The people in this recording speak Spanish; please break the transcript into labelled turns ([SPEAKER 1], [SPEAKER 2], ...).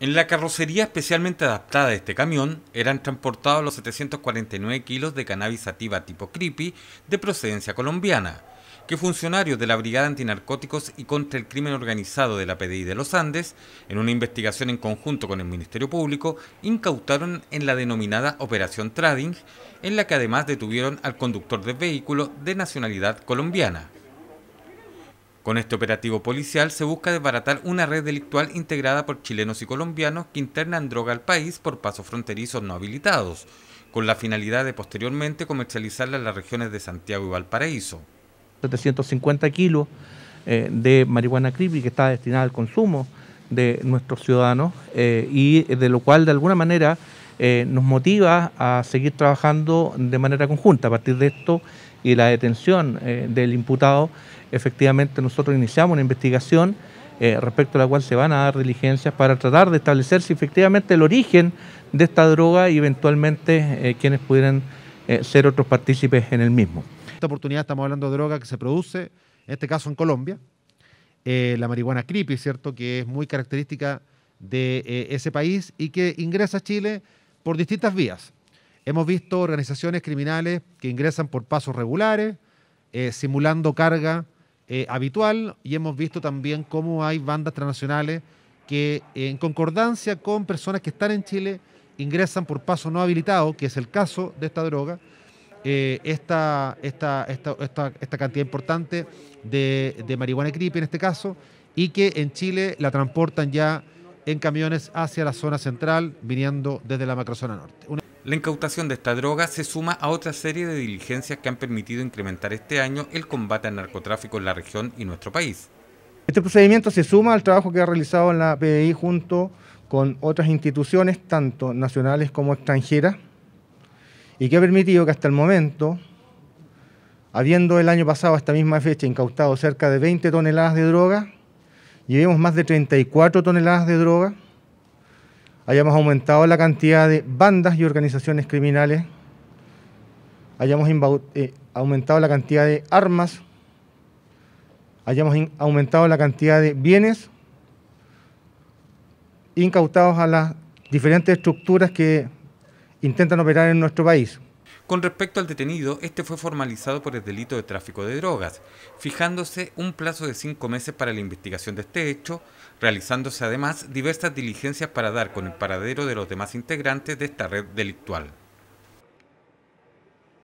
[SPEAKER 1] En la carrocería especialmente adaptada de este camión eran transportados los 749 kilos de cannabis sativa tipo creepy de procedencia colombiana, que funcionarios de la Brigada Antinarcóticos y contra el Crimen Organizado de la PDI de los Andes, en una investigación en conjunto con el Ministerio Público, incautaron en la denominada Operación Trading, en la que además detuvieron al conductor del vehículo de nacionalidad colombiana. Con este operativo policial se busca desbaratar una red delictual integrada por chilenos y colombianos que internan droga al país por pasos fronterizos no habilitados, con la finalidad de posteriormente comercializarla en las regiones de Santiago y Valparaíso.
[SPEAKER 2] 750 kilos eh, de marihuana creepy que está destinada al consumo de nuestros ciudadanos eh, y de lo cual de alguna manera eh, nos motiva a seguir trabajando de manera conjunta. A partir de esto y la detención eh, del imputado, efectivamente nosotros iniciamos una investigación eh, respecto a la cual se van a dar diligencias para tratar de establecer si efectivamente el origen de esta droga y eventualmente quienes pudieran ser otros partícipes en el mismo.
[SPEAKER 3] Esta oportunidad estamos hablando de droga que se produce, en este caso en Colombia, la marihuana creepy, ¿cierto? Que es muy característica de ese país y que ingresa a Chile por distintas vías. Hemos visto organizaciones criminales que ingresan por pasos regulares, eh, simulando carga eh, habitual, y hemos visto también cómo hay bandas transnacionales que en concordancia con personas que están en Chile ingresan por paso no habilitado, que es el caso de esta droga, eh, esta, esta, cantidad importante de, de marihuana gripe en este caso, y que en Chile la transportan ya en camiones hacia la zona central, viniendo desde la macrozona norte.
[SPEAKER 1] La incautación de esta droga se suma a otra serie de diligencias que han permitido incrementar este año el combate al narcotráfico en la región y nuestro país.
[SPEAKER 4] Este procedimiento se suma al trabajo que ha realizado la PDI junto con otras instituciones, tanto nacionales como extranjeras, y que ha permitido que hasta el momento, habiendo el año pasado a esta misma fecha incautado cerca de 20 toneladas de droga, Llevamos más de 34 toneladas de droga, hayamos aumentado la cantidad de bandas y organizaciones criminales, hayamos eh, aumentado la cantidad de armas, hayamos aumentado la cantidad de bienes incautados a las diferentes estructuras que intentan operar en nuestro país.
[SPEAKER 1] Con respecto al detenido, este fue formalizado por el delito de tráfico de drogas, fijándose un plazo de cinco meses para la investigación de este hecho, realizándose además diversas diligencias para dar con el paradero de los demás integrantes de esta red delictual.